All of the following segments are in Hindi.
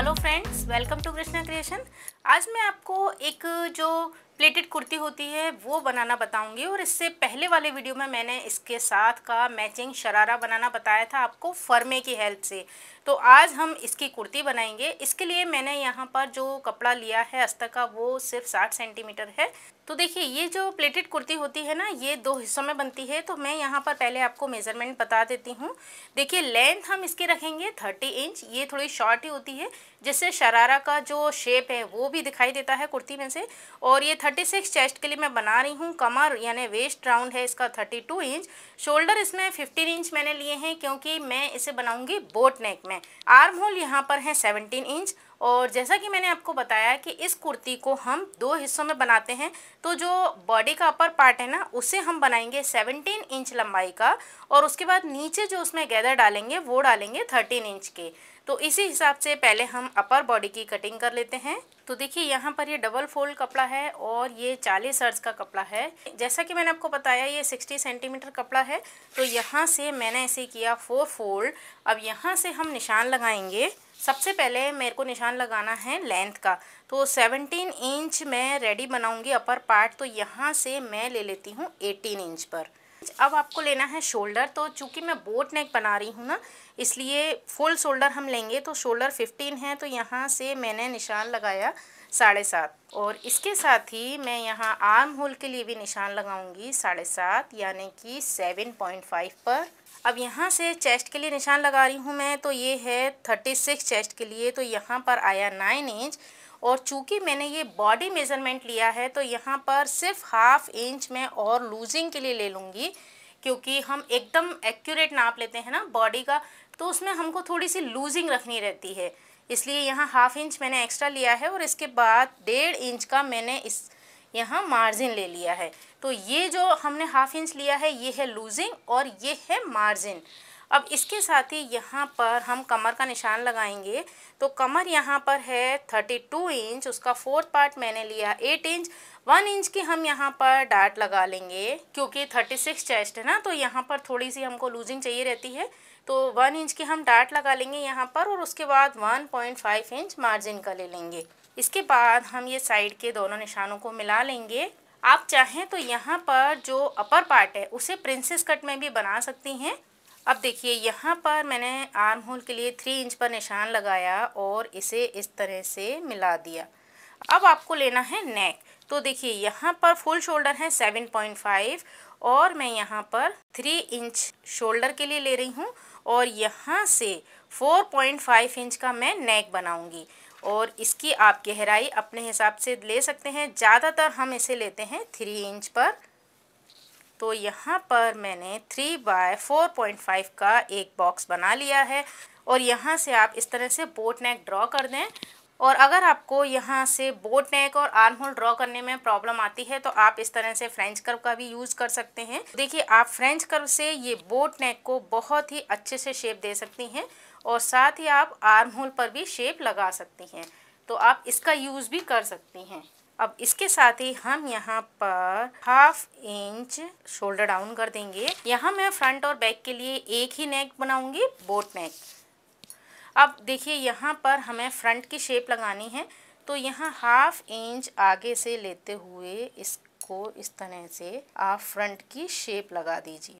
hello friends welcome to Krishna creation आज मैं आपको एक जो प्लेटेड कुर्ती होती है वो बनाना बताऊंगी और इससे पहले वाले वीडियो में मैंने इसके साथ का मैचिंग शरारा बनाना बताया था आपको फर्मे की हेल्प से तो आज हम इसकी कुर्ती बनाएंगे इसके लिए मैंने यहाँ पर जो कपड़ा लिया है अस्तर का वो सिर्फ साठ सेंटीमीटर है तो देखिए ये जो प्लेटेड कुर्ती होती है ना ये दो हिस्सों में बनती है तो मैं यहाँ पर पहले आपको मेज़रमेंट बता देती हूँ देखिए लेंथ हम इसकी रखेंगे थर्टी इंच ये थोड़ी शॉर्ट ही होती है जिससे शरारा का जो शेप है वो भी दिखाई देता है कुर्ती में से और ये थर्टी सिक्स चेस्ट के लिए मैं बना रही हूँ कमर यानी वेस्ट राउंड है इसका थर्टी टू इंच शोल्डर इसमें फिफ्टीन इंच मैंने लिए हैं क्योंकि मैं इसे बनाऊँगी बोट नेक में आर्म होल यहाँ पर है सेवनटीन इंच और जैसा कि मैंने आपको बताया कि इस कुर्ती को हम दो हिस्सों में बनाते हैं तो जो बॉडी का अपर पार्ट है ना उसे हम बनाएंगे 17 इंच लंबाई का और उसके बाद नीचे जो उसमें गैदर डालेंगे वो डालेंगे 13 इंच के तो इसी हिसाब से पहले हम अपर बॉडी की कटिंग कर लेते हैं तो देखिए यहाँ पर ये डबल फोल्ड कपड़ा है और ये चालीस अर्ज का कपड़ा है जैसा कि मैंने आपको बताया ये सिक्सटी सेंटीमीटर कपड़ा है तो यहाँ से मैंने इसे किया फोर फोल्ड अब यहाँ से हम निशान लगाएंगे सबसे पहले मेरे को निशान लगाना है लेंथ का तो 17 इंच मैं रेडी बनाऊंगी अपर पार्ट तो यहाँ से मैं ले लेती हूँ 18 इंच पर अब आपको लेना है शोल्डर तो चूंकि मैं बोट नेक बना रही हूँ ना इसलिए फुल शोल्डर हम लेंगे तो शोल्डर 15 है तो यहाँ से मैंने निशान लगाया साढ़े सात और इसके साथ ही मैं यहाँ आर्म होल के लिए भी निशान लगाऊंगी साढ़े सात यानी कि सेवन पॉइंट फाइव पर अब यहाँ से चेस्ट के लिए निशान लगा रही हूँ मैं तो ये है थर्टी सिक्स चेस्ट के लिए तो यहाँ पर आया नाइन इंच और चूंकि मैंने ये बॉडी मेज़रमेंट लिया है तो यहाँ पर सिर्फ हाफ इंच मैं और लूजिंग के लिए ले लूँगी क्योंकि हम एकदम एक्यूरेट नाप लेते हैं ना बॉडी का तो उसमें हमको थोड़ी सी लूजिंग रखनी रहती है इसलिए यहाँ हाफ इंच मैंने एक्स्ट्रा लिया है और इसके बाद डेढ़ इंच का मैंने इस यहाँ मार्जिन ले लिया है तो ये जो हमने हाफ इंच लिया है ये है लूजिंग और ये है मार्जिन अब इसके साथ ही यहाँ पर हम कमर का निशान लगाएंगे तो कमर यहाँ पर है थर्टी टू इंच उसका फोर्थ पार्ट मैंने लिया एट इंच वन इंच की हम यहाँ पर डाट लगा लेंगे क्योंकि थर्टी सिक्स चेस्ट है ना तो यहाँ पर थोड़ी सी हमको लूजिंग चाहिए रहती है तो वन इंच की हम डाट लगा लेंगे यहाँ पर और उसके बाद one point five inch margin का ले लेंगे इसके बाद हम ये साइड के दोनों निशानों को मिला लेंगे आप चाहें तो यहाँ पर जो अपर पार्ट है उसे प्रिंसेस कट में भी बना सकती हैं अब देखिए यहाँ पर मैंने आर्म होल के लिए थ्री इंच पर निशान लगाया और इसे इस तरह से मिला दिया अब आपको लेना है नेक तो देखिए यहाँ पर फुल शोल्डर है सेवन पॉइंट फाइव और मैं यहाँ पर थ्री इंच शोल्डर के लिए ले रही हूँ और यहाँ से फोर पॉइंट फाइव इंच का मैं नेक बनाऊँगी और इसकी आप गहराई अपने हिसाब से ले सकते हैं ज़्यादातर हम इसे लेते हैं थ्री इंच पर तो यहाँ पर मैंने three by four point five का एक बॉक्स बना लिया है और यहाँ से आप इस तरह से बोट नेक ड्रॉ कर दें और अगर आपको यहाँ से बोट नेक और आर्म होल ड्रॉ करने में प्रॉब्लम आती है तो आप इस तरह से फ्रेंच कर्व का भी यूज़ कर सकते हैं देखिए आप फ्रेंच कर्व से ये बोट नेक को बहुत ही अच्छे से शेप दे सकती हैं और साथ ही आप आर्म होल पर भी शेप लगा सकती हैं तो आप इसका यूज़ भी कर सकती हैं अब इसके साथ ही हम यहाँ पर हाफ इंच शोल्डर डाउन कर देंगे यहाँ मैं फ्रंट और बैक के लिए एक ही नेक बनाऊंगी बोट नेक अब देखिए यहाँ पर हमें फ्रंट की शेप लगानी है तो यहाँ हाफ इंच आगे से लेते हुए इसको इस तरह से आप फ्रंट की शेप लगा दीजिए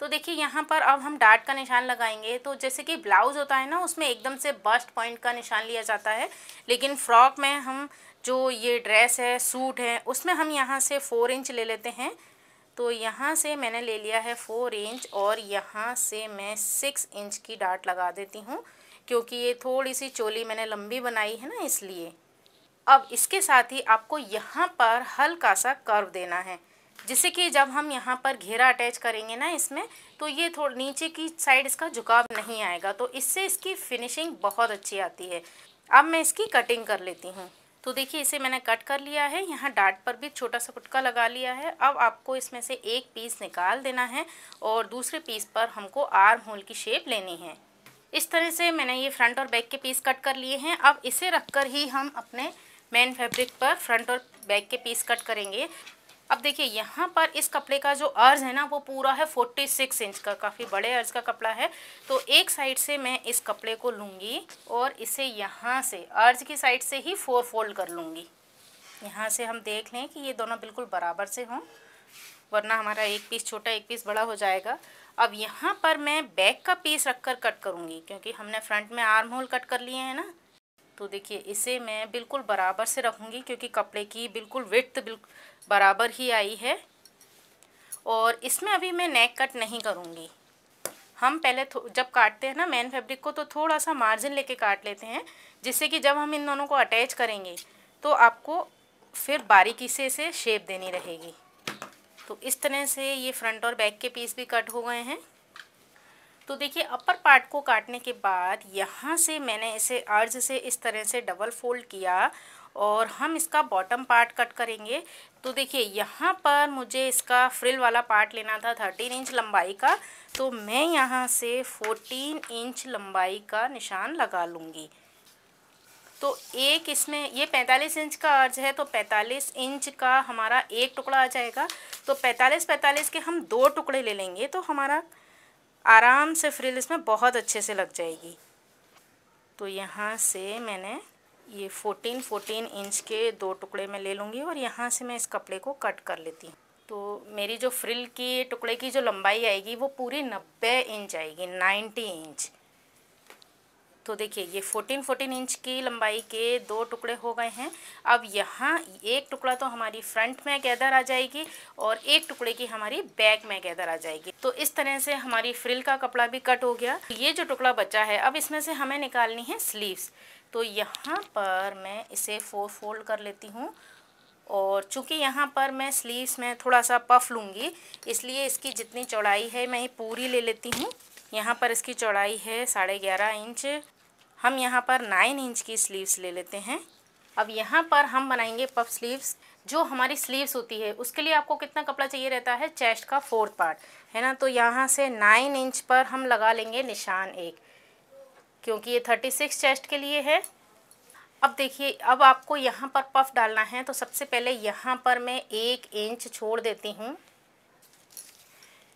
तो देखिए यहाँ पर अब हम डार्ट का निशान लगाएंगे तो जैसे कि ब्लाउज़ होता है ना उसमें एकदम से बस्ट पॉइंट का निशान लिया जाता है लेकिन फ्रॉक में हम जो ये ड्रेस है सूट है उसमें हम यहाँ से फोर इंच ले लेते हैं तो यहाँ से मैंने ले लिया है फोर इंच और यहाँ से मैं सिक्स इंच की डार्ट लगा देती हूँ क्योंकि ये थोड़ी सी चोली मैंने लंबी बनाई है ना इसलिए अब इसके साथ ही आपको यहाँ पर हल्का सा कर्व देना है जिससे कि जब हम यहाँ पर घेरा अटैच करेंगे ना इसमें तो ये थोड़ा नीचे की साइड इसका झुकाव नहीं आएगा तो इससे इसकी फिनिशिंग बहुत अच्छी आती है अब मैं इसकी कटिंग कर लेती हूँ तो देखिए इसे मैंने कट कर लिया है यहाँ डाट पर भी छोटा सा फुटका लगा लिया है अब आपको इसमें से एक पीस निकाल देना है और दूसरे पीस पर हमको आर्म होल की शेप लेनी है इस तरह से मैंने ये फ्रंट और बैक के पीस कट कर लिए हैं अब इसे रख कर ही हम अपने मेन फैब्रिक पर फ्रंट और बैक के पीस कट करेंगे अब देखिए यहाँ पर इस कपड़े का जो अर्ज है ना वो पूरा है फोर्टी सिक्स इंच का काफ़ी बड़े अर्ज का कपड़ा है तो एक साइड से मैं इस कपड़े को लूँगी और इसे यहाँ से अर्ज की साइड से ही फोर फोल्ड कर लूँगी यहाँ से हम देख लें कि ये दोनों बिल्कुल बराबर से हों वरना हमारा एक पीस छोटा एक पीस बड़ा हो जाएगा अब यहाँ पर मैं बैक का पीस रख कर कट करूँगी क्योंकि हमने फ्रंट में आर्म होल कट कर लिए हैं ना तो देखिए इसे मैं बिल्कुल बराबर से रखूँगी क्योंकि कपड़े की बिल्कुल विथ बिल्कुल बराबर ही आई है और इसमें अभी मैं नेक कट नहीं करूँगी हम पहले जब काटते हैं ना मेन फैब्रिक को तो थोड़ा सा मार्जिन लेके काट लेते हैं जिससे कि जब हम इन दोनों को अटैच करेंगे तो आपको फिर बारीकी से इसे शेप देनी रहेगी तो इस तरह से ये फ्रंट और बैक के पीस भी कट हो गए हैं तो देखिए अपर पार्ट को काटने के बाद यहाँ से मैंने इसे अर्ज से इस तरह से डबल फोल्ड किया और हम इसका बॉटम पार्ट कट करेंगे तो देखिए यहाँ पर मुझे इसका फ्रिल वाला पार्ट लेना था थर्टीन इंच लंबाई का तो मैं यहाँ से फोर्टीन इंच लंबाई का निशान लगा लूँगी तो एक इसमें ये पैंतालीस इंच का अर्ज है तो पैंतालीस इंच का हमारा एक टुकड़ा आ जाएगा तो पैंतालीस पैंतालीस के हम दो टुकड़े ले लेंगे तो हमारा आराम से फ्रिल इसमें बहुत अच्छे से लग जाएगी तो यहाँ से मैंने ये फोर्टीन फोर्टीन इंच के दो टुकड़े में ले लूँगी और यहाँ से मैं इस कपड़े को कट कर लेती हूँ तो मेरी जो फ्रिल की टुकड़े की जो लंबाई आएगी वो पूरी नब्बे इंच आएगी नाइन्टी इंच तो देखिए ये फोर्टीन फोर्टीन इंच की लंबाई के दो टुकड़े हो गए हैं अब यहाँ एक टुकड़ा तो हमारी फ्रंट में गैदर आ जाएगी और एक टुकड़े की हमारी बैक में गैदर आ जाएगी तो इस तरह से हमारी फ्रिल का कपड़ा भी कट हो गया ये जो टुकड़ा बचा है अब इसमें से हमें निकालनी है स्लीव्स तो यहाँ पर मैं इसे फोर फोल्ड कर लेती हूँ और चूंकि यहाँ पर मैं स्लीव्स में थोड़ा सा पफ लूँगी इसलिए इसकी जितनी चौड़ाई है मैं पूरी ले लेती हूँ यहाँ पर इसकी चौड़ाई है साढ़े ग्यारह इंच हम यहाँ पर नाइन इंच की स्लीव्स ले लेते हैं अब यहाँ पर हम बनाएंगे पफ स्लीव्स जो हमारी स्लीव्स होती है उसके लिए आपको कितना कपड़ा चाहिए रहता है चेस्ट का फोर्थ पार्ट है ना तो यहाँ से नाइन इंच पर हम लगा लेंगे निशान एक क्योंकि ये थर्टी सिक्स चेस्ट के लिए है अब देखिए अब आपको यहाँ पर पफ डालना है तो सबसे पहले यहाँ पर मैं एक इंच छोड़ देती हूँ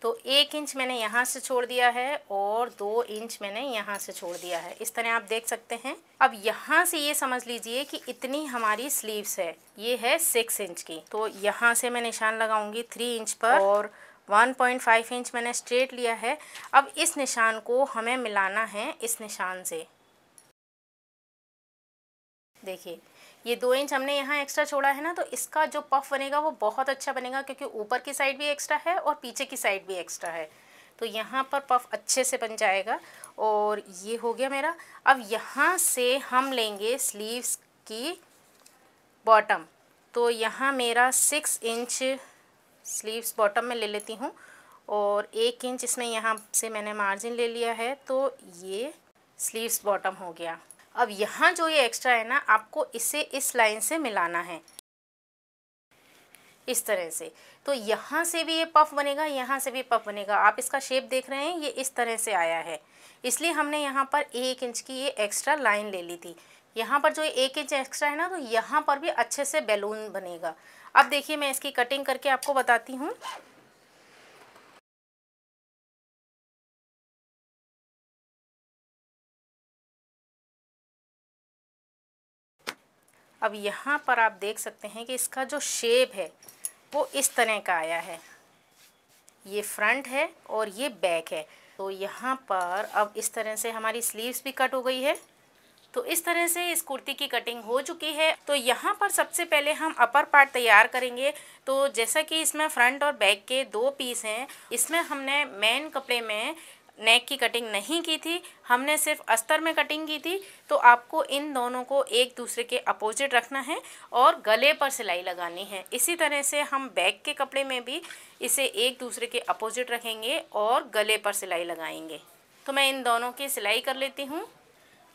तो एक इंच मैंने यहाँ से छोड़ दिया है और दो इंच मैंने यहाँ से छोड़ दिया है इस तरह आप देख सकते हैं अब यहाँ से ये समझ लीजिए कि इतनी हमारी स्लीव्स है ये है सिक्स इंच की तो यहाँ से मैं निशान लगाऊंगी थ्री इंच पर और 1.5 इंच मैंने स्ट्रेट लिया है अब इस निशान को हमें मिलाना है इस निशान से देखिए ये दो इंच हमने यहाँ एक्स्ट्रा छोड़ा है ना तो इसका जो पफ बनेगा वो बहुत अच्छा बनेगा क्योंकि ऊपर की साइड भी एक्स्ट्रा है और पीछे की साइड भी एक्स्ट्रा है तो यहाँ पर पफ अच्छे से बन जाएगा और ये हो गया मेरा अब यहाँ से हम लेंगे स्लीव्स की बॉटम तो यहाँ मेरा सिक्स इंच स्लीव्स बॉटम में ले लेती हूँ और एक इंच इसमें यहाँ से मैंने मार्जिन ले लिया है तो ये स्लीव्स बॉटम हो गया अब यहाँ जो ये एक्स्ट्रा है ना आपको इसे इस लाइन से मिलाना है इस तरह से तो यहाँ से भी ये पफ बनेगा यहाँ से भी पफ बनेगा आप इसका शेप देख रहे हैं ये इस तरह से आया है इसलिए हमने यहाँ पर एक इंच की ये एक्स्ट्रा लाइन ले ली थी यहाँ पर जो एक इंच एक्स्ट्रा है ना तो यहाँ पर भी अच्छे से बैलून बनेगा अब देखिए मैं इसकी कटिंग करके आपको बताती हूँ अब यहाँ पर आप देख सकते हैं कि इसका जो शेप है वो इस तरह का आया है ये फ्रंट है और ये बैक है तो यहाँ पर अब इस तरह से हमारी स्लीव्स भी कट हो गई है तो इस तरह से इस कुर्ती की कटिंग हो चुकी है तो यहाँ पर सबसे पहले हम अपर पार्ट तैयार करेंगे तो जैसा कि इसमें फ्रंट और बैक के दो पीस हैं इसमें हमने मेन कपड़े में नेक की कटिंग नहीं की थी हमने सिर्फ अस्तर में कटिंग की थी तो आपको इन दोनों को एक दूसरे के अपोजिट रखना है और गले पर सिलाई लगानी है इसी तरह से हम बैक के कपड़े में भी इसे एक दूसरे के अपोजिट रखेंगे और गले पर सिलाई लगाएंगे तो मैं इन दोनों की सिलाई कर लेती हूँ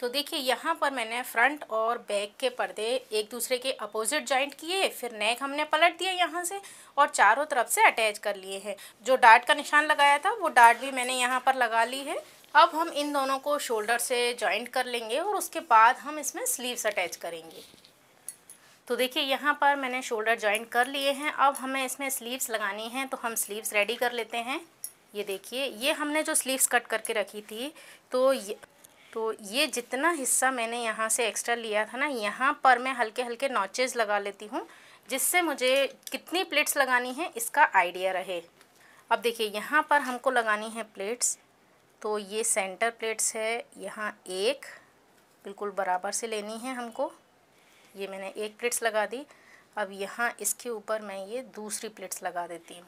तो देखिए यहाँ पर मैंने फ्रंट और बैक के पर्दे एक दूसरे के अपोजिट जॉइंट किए फिर नेक हमने पलट दिया यहाँ से और चारों तरफ से अटैच कर लिए हैं जो डार्ट का निशान लगाया था वो डार्ट भी मैंने यहाँ पर लगा ली है अब हम इन दोनों को शोल्डर से जॉइंट कर लेंगे और उसके बाद हम इसमें स्लीव्स अटैच करेंगे तो देखिए यहाँ पर मैंने शोल्डर जॉइंट कर लिए हैं अब हमें इसमें स्लीव्स लगानी हैं तो हम स्लीव्स रेडी कर लेते हैं ये देखिए ये हमने जो स्लीव्स कट करके रखी थी तो तो ये जितना हिस्सा मैंने यहाँ से एक्स्ट्रा लिया था ना यहाँ पर मैं हल्के हल्के नॉचेज लगा लेती हूँ जिससे मुझे कितनी प्लेट्स लगानी है इसका आइडिया रहे अब देखिए यहाँ पर हमको लगानी है प्लेट्स तो ये सेंटर प्लेट्स है यहाँ एक बिल्कुल बराबर से लेनी है हमको ये मैंने एक प्लेट्स लगा दी अब यहाँ इसके ऊपर मैं ये दूसरी प्लेट्स लगा देती हूँ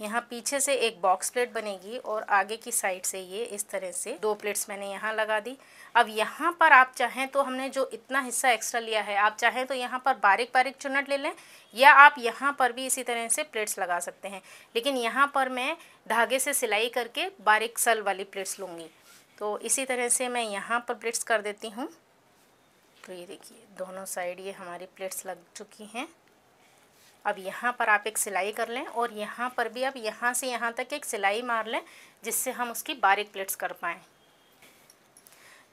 यहाँ पीछे से एक बॉक्स प्लेट बनेगी और आगे की साइड से ये इस तरह से दो प्लेट्स मैंने यहाँ लगा दी अब यहाँ पर आप चाहें तो हमने जो इतना हिस्सा एक्स्ट्रा लिया है आप चाहें तो यहाँ पर बारीक बारीक चुनट ले लें या आप यहाँ पर भी इसी तरह से प्लेट्स लगा सकते हैं लेकिन यहाँ पर मैं धागे से सिलाई करके बारीक सल वाली प्लेट्स लूँगी तो इसी तरह से मैं यहाँ पर प्लेट्स कर देती हूँ तो ये देखिए दोनों साइड ये हमारी प्लेट्स लग चुकी हैं अब यहाँ पर आप एक सिलाई कर लें और यहाँ पर भी अब यहाँ से यहाँ तक एक सिलाई मार लें जिससे हम उसकी बारीक प्लेट्स कर पाएँ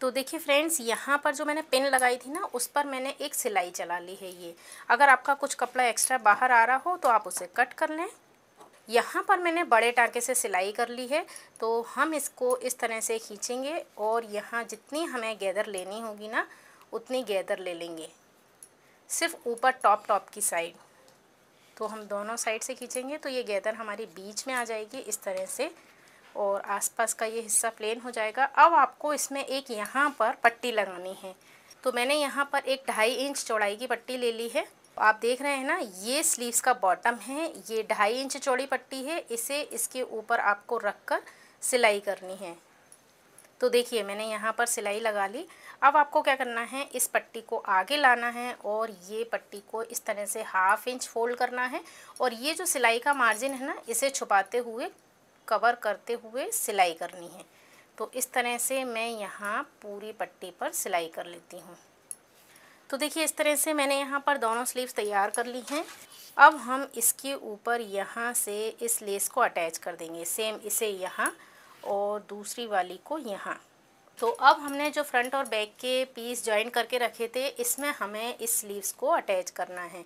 तो देखिए फ्रेंड्स यहाँ पर जो मैंने पिन लगाई थी ना उस पर मैंने एक सिलाई चला ली है ये अगर आपका कुछ कपड़ा एक्स्ट्रा बाहर आ रहा हो तो आप उसे कट कर लें यहाँ पर मैंने बड़े टाँके से सिलाई कर ली है तो हम इसको इस तरह से खींचेंगे और यहाँ जितनी हमें गैदर लेनी होगी ना उतनी गैदर ले लेंगे सिर्फ ऊपर टॉप टॉप की साइड तो हम दोनों साइड से खींचेंगे तो ये गैदर हमारी बीच में आ जाएगी इस तरह से और आसपास का ये हिस्सा प्लेन हो जाएगा अब आपको इसमें एक यहाँ पर पट्टी लगानी है तो मैंने यहाँ पर एक ढाई इंच चौड़ाई की पट्टी ले ली है आप देख रहे हैं ना ये स्लीव्स का बॉटम है ये ढाई इंच चौड़ी पट्टी है इसे इसके ऊपर आपको रख कर सिलाई करनी है तो देखिए मैंने यहाँ पर सिलाई लगा ली अब आपको क्या करना है इस पट्टी को आगे लाना है और ये पट्टी को इस तरह से हाफ इंच फोल्ड करना है और ये जो सिलाई का मार्जिन है ना इसे छुपाते हुए कवर करते हुए सिलाई करनी है तो इस तरह से मैं यहाँ पूरी पट्टी पर सिलाई कर लेती हूँ तो देखिए इस तरह से मैंने यहाँ पर दोनों स्लीव्स तैयार कर ली हैं अब हम इसके ऊपर यहाँ से इस लेस को अटैच कर देंगे सेम इसे यहाँ और दूसरी वाली को यहाँ तो अब हमने जो फ्रंट और बैक के पीस ज्वाइन करके रखे थे इसमें हमें इस स्लीव्स को अटैच करना है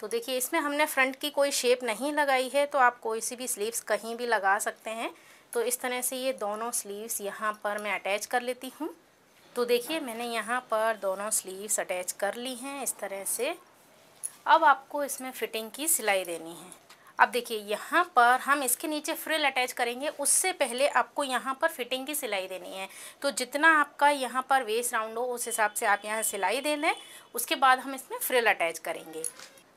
तो देखिए इसमें हमने फ्रंट की कोई शेप नहीं लगाई है तो आप कोई सी भी स्लीव्स कहीं भी लगा सकते हैं तो इस तरह से ये दोनों स्लीव्स यहाँ पर मैं अटैच कर लेती हूँ तो देखिए मैंने यहाँ पर दोनों स्लीव्स अटैच कर ली हैं इस तरह से अब आपको इसमें फिटिंग की सिलाई देनी है अब देखिए यहाँ पर हम इसके नीचे फ्रिल अटैच करेंगे उससे पहले आपको यहाँ पर फिटिंग की सिलाई देनी है तो जितना आपका यहाँ पर वेस्ट राउंड हो उस हिसाब से आप यहाँ सिलाई दे लें उसके बाद हम इसमें फ्रिल अटैच करेंगे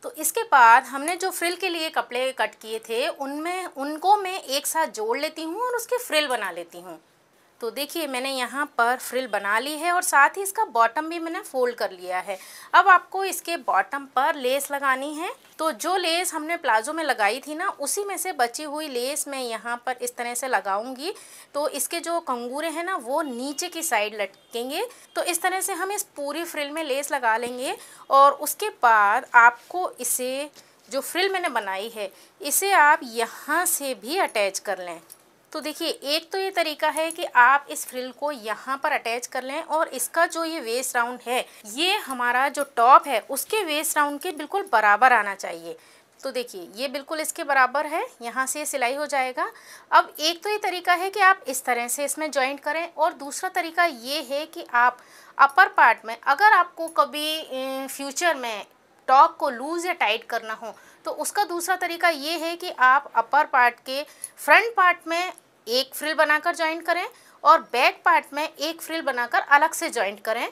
तो इसके बाद हमने जो फ्रिल के लिए कपड़े कट किए थे उनमें उनको मैं एक साथ जोड़ लेती हूँ और उसके फ्रिल बना लेती हूँ तो देखिए मैंने यहाँ पर फ्रिल बना ली है और साथ ही इसका बॉटम भी मैंने फोल्ड कर लिया है अब आपको इसके बॉटम पर लेस लगानी है तो जो लेस हमने प्लाजो में लगाई थी ना उसी में से बची हुई लेस मैं यहाँ पर इस तरह से लगाऊंगी तो इसके जो कंगूरे हैं ना वो नीचे की साइड लटकेंगे तो इस तरह से हम इस पूरी फ्रिल में लेस लगा लेंगे और उसके बाद आपको इसे जो फ्रिल मैंने बनाई है इसे आप यहाँ से भी अटैच कर लें तो देखिए एक तो ये तरीका है कि आप इस फ्रिल को यहाँ पर अटैच कर लें और इसका जो ये वेस्ट राउंड है ये हमारा जो टॉप है उसके वेस्ट राउंड के बिल्कुल बराबर आना चाहिए तो देखिए ये बिल्कुल इसके बराबर है यहाँ से सिलाई हो जाएगा अब एक तो ये तरीका है कि आप इस तरह से इसमें ज्वाइंट करें और दूसरा तरीका ये है कि आप अपर पार्ट में अगर आपको कभी फ्यूचर में टॉप को लूज़ या टाइट करना हो तो उसका दूसरा तरीका ये है कि आप अपर पार्ट के फ्रंट पार्ट में एक फ्रिल बनाकर ज्वाइंट करें और बैक पार्ट में एक फ्रिल बनाकर अलग से ज्वाइंट करें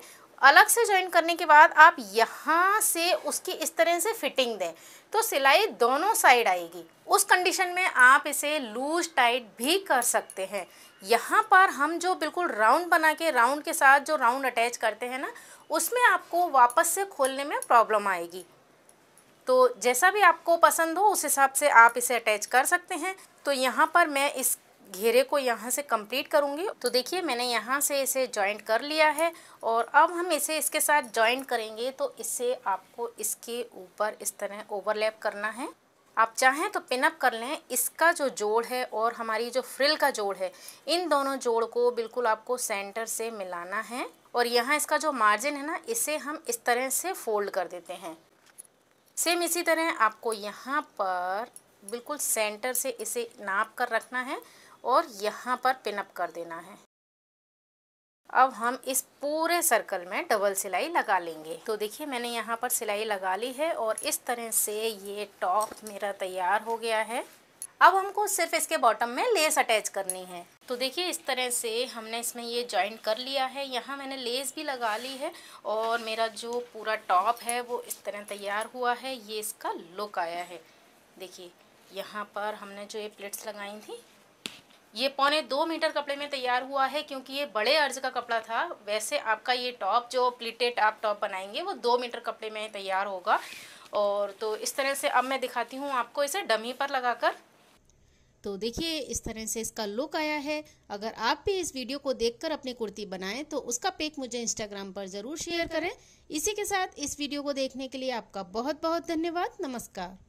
अलग से ज्वाइन करने के बाद आप यहाँ से उसकी इस तरह से फिटिंग दें तो सिलाई दोनों साइड आएगी उस कंडीशन में आप इसे लूज टाइट भी कर सकते हैं यहाँ पर हम जो बिल्कुल राउंड बना के राउंड के साथ जो राउंड अटैच करते हैं ना उसमें आपको वापस से खोलने में प्रॉब्लम आएगी तो जैसा भी आपको पसंद हो उस हिसाब से आप इसे अटैच कर सकते हैं तो यहाँ पर मैं इस घेरे को यहाँ से कंप्लीट करूँगी तो देखिए मैंने यहाँ से इसे जॉइंट कर लिया है और अब हम इसे इसके साथ जॉइंट करेंगे तो इसे आपको इसके ऊपर इस तरह ओवरलैप करना है आप चाहें तो पिनअप कर लें इसका जो जोड़ है और हमारी जो फ्रिल का जोड़ है इन दोनों जोड़ को बिल्कुल आपको सेंटर से मिलाना है और यहाँ इसका जो मार्जिन है ना इसे हम इस तरह से फोल्ड कर देते हैं सेम इसी तरह आपको यहाँ पर बिल्कुल सेंटर से इसे नाप कर रखना है और यहाँ पर पिनअप कर देना है अब हम इस पूरे सर्कल में डबल सिलाई लगा लेंगे तो देखिए मैंने यहाँ पर सिलाई लगा ली है और इस तरह से ये टॉप मेरा तैयार हो गया है अब हमको सिर्फ इसके बॉटम में लेस अटैच करनी है तो देखिए इस तरह से हमने इसमें ये जॉइंट कर लिया है यहाँ मैंने लेस भी लगा ली है और मेरा जो पूरा टॉप है वो इस तरह तैयार हुआ है ये इसका लुक आया है देखिए यहाँ पर हमने जो ये प्लेट्स लगाई थी ये पौने दो मीटर कपड़े में तैयार हुआ है क्योंकि ये बड़े अर्ज का कपड़ा था वैसे आपका ये टॉप जो प्लीटेड आप टॉप बनाएंगे वो दो मीटर कपड़े में तैयार होगा और तो इस तरह से अब मैं दिखाती हूँ आपको इसे डमी पर लगाकर तो देखिए इस तरह से इसका लुक आया है अगर आप भी इस वीडियो को देखकर अपनी कुर्ती बनाएं तो उसका पेक मुझे इंस्टाग्राम पर ज़रूर शेयर करें इसी के साथ इस वीडियो को देखने के लिए आपका बहुत बहुत धन्यवाद नमस्कार